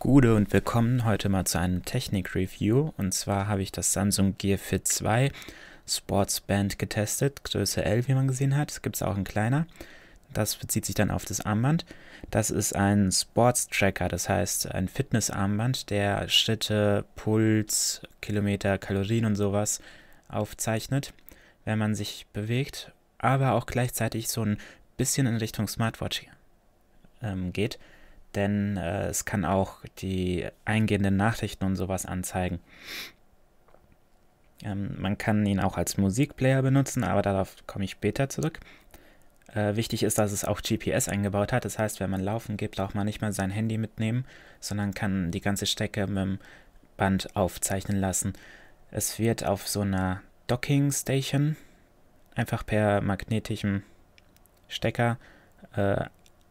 Gute und willkommen heute mal zu einem Technik-Review. Und zwar habe ich das Samsung Gear Fit 2 Sports Band getestet, Größe L, wie man gesehen hat. Es Gibt es auch ein kleiner. Das bezieht sich dann auf das Armband. Das ist ein Sports-Tracker, das heißt ein Fitnessarmband, der Schritte, Puls, Kilometer, Kalorien und sowas aufzeichnet, wenn man sich bewegt. Aber auch gleichzeitig so ein bisschen in Richtung Smartwatch ähm, geht denn äh, es kann auch die eingehenden Nachrichten und sowas anzeigen. Ähm, man kann ihn auch als Musikplayer benutzen, aber darauf komme ich später zurück. Äh, wichtig ist, dass es auch GPS eingebaut hat. Das heißt, wenn man laufen geht, braucht man nicht mal sein Handy mitnehmen, sondern kann die ganze Strecke mit dem Band aufzeichnen lassen. Es wird auf so einer Docking Station einfach per magnetischem Stecker äh,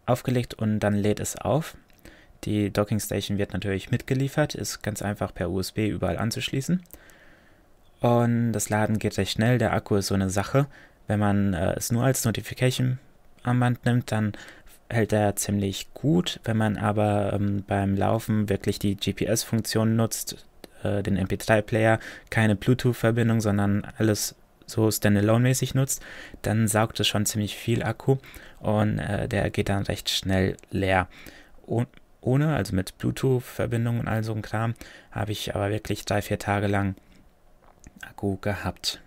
aufgelegt und dann lädt es auf. Die Docking Station wird natürlich mitgeliefert, ist ganz einfach per USB überall anzuschließen. Und das Laden geht recht schnell, der Akku ist so eine Sache. Wenn man äh, es nur als Notification-Armband nimmt, dann hält er ziemlich gut. Wenn man aber ähm, beim Laufen wirklich die GPS-Funktion nutzt, äh, den MP3-Player, keine Bluetooth-Verbindung, sondern alles so standalone-mäßig nutzt, dann saugt es schon ziemlich viel Akku und äh, der geht dann recht schnell leer. Oh, ohne, also mit Bluetooth-Verbindung und all so ein Kram, habe ich aber wirklich drei, vier Tage lang Akku gehabt.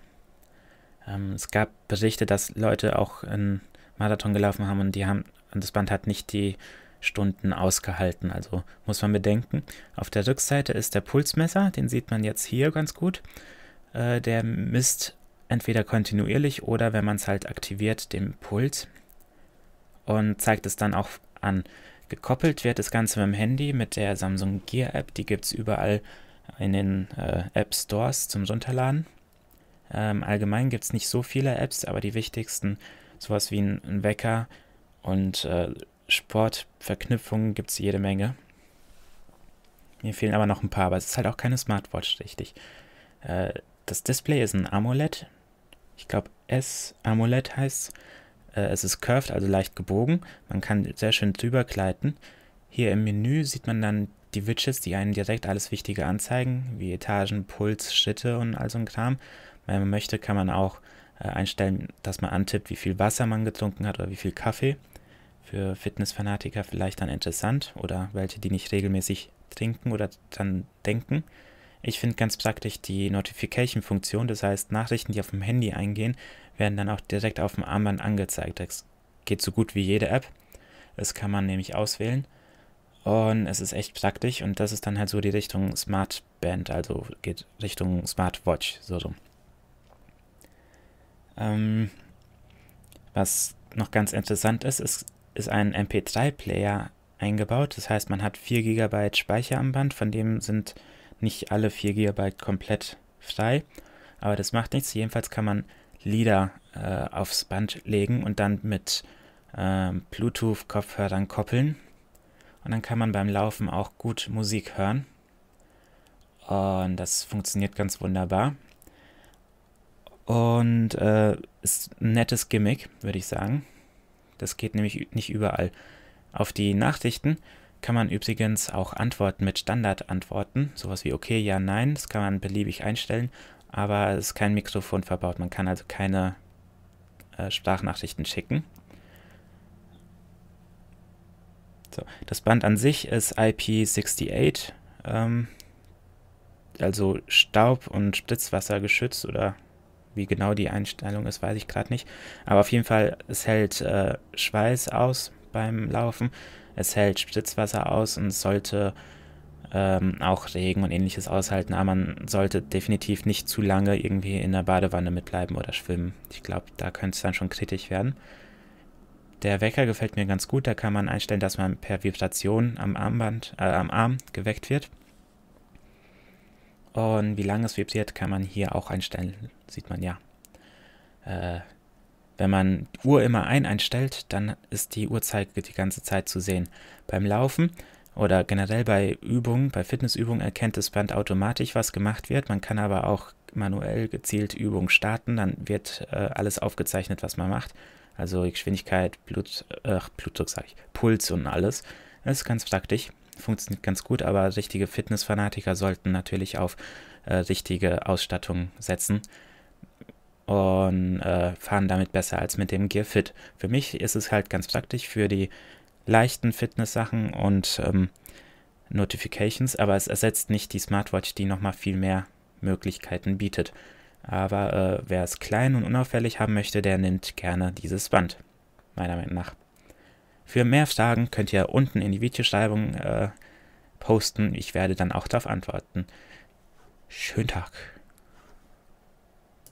Ähm, es gab Berichte, dass Leute auch in Marathon gelaufen haben und die haben und das Band hat nicht die Stunden ausgehalten. Also muss man bedenken. Auf der Rückseite ist der Pulsmesser, den sieht man jetzt hier ganz gut. Äh, der misst entweder kontinuierlich oder wenn man es halt aktiviert, dem Puls und zeigt es dann auch an. Gekoppelt wird das Ganze mit dem Handy, mit der Samsung Gear App, die gibt es überall in den äh, App Stores zum Runterladen. Ähm, allgemein gibt es nicht so viele Apps, aber die wichtigsten, sowas wie ein, ein Wecker und äh, Sportverknüpfungen gibt es jede Menge. Mir fehlen aber noch ein paar, aber es ist halt auch keine Smartwatch richtig. Äh, das Display ist ein AMOLED, ich glaube S-Amulett heißt äh, es. ist curved, also leicht gebogen. Man kann sehr schön drüber gleiten. Hier im Menü sieht man dann die Widgets, die einen direkt alles Wichtige anzeigen, wie Etagen, Puls, Schritte und all so ein Kram. Wenn man möchte, kann man auch äh, einstellen, dass man antippt, wie viel Wasser man getrunken hat oder wie viel Kaffee. Für Fitnessfanatiker vielleicht dann interessant oder welche, die nicht regelmäßig trinken oder dann denken. Ich finde ganz praktisch die Notification-Funktion, das heißt Nachrichten, die auf dem Handy eingehen, werden dann auch direkt auf dem Armband angezeigt. Das geht so gut wie jede App. Das kann man nämlich auswählen. Und es ist echt praktisch und das ist dann halt so die Richtung Smart Band, also geht Richtung Smart Watch, so rum. Ähm, was noch ganz interessant ist, ist, ist ein MP3-Player eingebaut. Das heißt, man hat 4 GB Speicher am Band, von dem sind nicht alle 4 GB komplett frei, aber das macht nichts. Jedenfalls kann man Lieder äh, aufs Band legen und dann mit äh, Bluetooth-Kopfhörern koppeln. Und dann kann man beim Laufen auch gut Musik hören. Und das funktioniert ganz wunderbar. Und äh, ist ein nettes Gimmick, würde ich sagen. Das geht nämlich nicht überall. Auf die Nachrichten kann man übrigens auch Antworten mit Standard antworten. sowas wie okay, ja, nein, das kann man beliebig einstellen, aber es ist kein Mikrofon verbaut, man kann also keine äh, Sprachnachrichten schicken. So, das Band an sich ist IP68, ähm, also Staub und Spritzwasser geschützt oder wie genau die Einstellung ist, weiß ich gerade nicht. Aber auf jeden Fall, es hält äh, Schweiß aus, beim Laufen. Es hält Spritzwasser aus und sollte ähm, auch Regen und ähnliches aushalten, aber man sollte definitiv nicht zu lange irgendwie in der Badewanne mitbleiben oder schwimmen. Ich glaube, da könnte es dann schon kritisch werden. Der Wecker gefällt mir ganz gut, da kann man einstellen, dass man per Vibration am Armband, äh, am Arm geweckt wird. Und wie lange es vibriert, kann man hier auch einstellen, sieht man ja. Äh, wenn man die Uhr immer ein einstellt, dann ist die Uhrzeit die ganze Zeit zu sehen. Beim Laufen oder generell bei Übungen, bei Fitnessübungen erkennt das Band automatisch, was gemacht wird. Man kann aber auch manuell gezielt Übungen starten, dann wird äh, alles aufgezeichnet, was man macht. Also Geschwindigkeit, Blut, äh, Blutdruck, sag ich, Puls und alles. Das ist ganz praktisch, funktioniert ganz gut, aber richtige Fitnessfanatiker sollten natürlich auf äh, richtige Ausstattung setzen und äh, fahren damit besser als mit dem Gear Fit. Für mich ist es halt ganz praktisch für die leichten Fitness-Sachen und ähm, Notifications, aber es ersetzt nicht die Smartwatch, die nochmal viel mehr Möglichkeiten bietet. Aber äh, wer es klein und unauffällig haben möchte, der nimmt gerne dieses Band, meiner Meinung nach. Für mehr Fragen könnt ihr unten in die Videoschreibung äh, posten. Ich werde dann auch darauf antworten. Schönen Tag.